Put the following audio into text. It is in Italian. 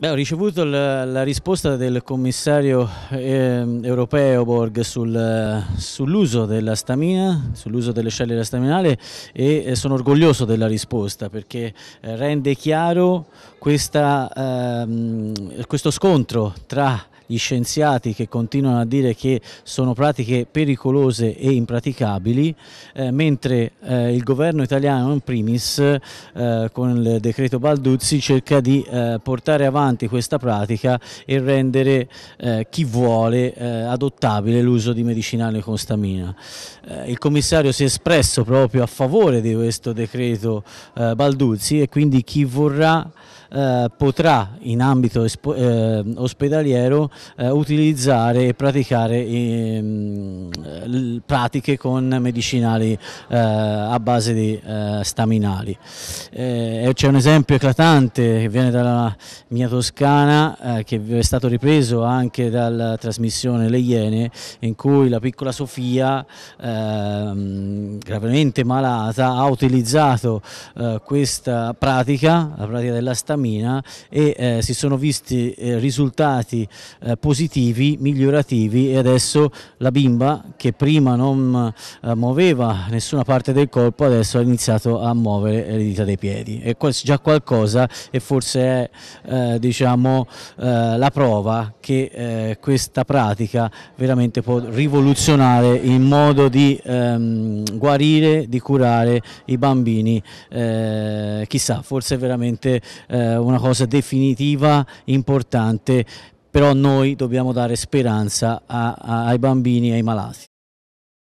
Beh, ho ricevuto la, la, risposta del commissario eh, europeo Borg sul, sull'uso della stamina, sull'uso delle cellule staminali e eh, sono orgoglioso della risposta perché eh, rende chiaro questa, ehm, questo scontro tra gli scienziati che continuano a dire che sono pratiche pericolose e impraticabili, eh, mentre eh, il governo italiano in primis eh, con il decreto Balduzzi cerca di eh, portare avanti questa pratica e rendere eh, chi vuole eh, adottabile l'uso di medicinale con stamina. il commissario si è espresso proprio a favore di questo decreto Balduzzi e quindi chi vorrà potrà in ambito ospedaliero eh, utilizzare e praticare eh, pratiche con medicinali eh, a base di eh, staminali. Eh, c'è un esempio eclatante che viene dalla mia Toscana eh, che è stato ripreso anche dalla trasmissione Le Iene in cui la piccola Sofia ehm, gravemente malata ha utilizzato questa pratica, la pratica della stamina e si sono visti risultati eh, positivi, migliorativi e adesso la bimba che prima non eh, muoveva nessuna parte del corpo adesso ha iniziato a muovere le dita dei piedi e questo già qualcosa e forse è eh, diciamo, eh, la prova che eh, questa pratica veramente può rivoluzionare il modo di ehm, guarire, di curare i bambini, chissà, forse è veramente una cosa definitiva, importante però noi dobbiamo dare speranza a, a, ai bambini e ai malati.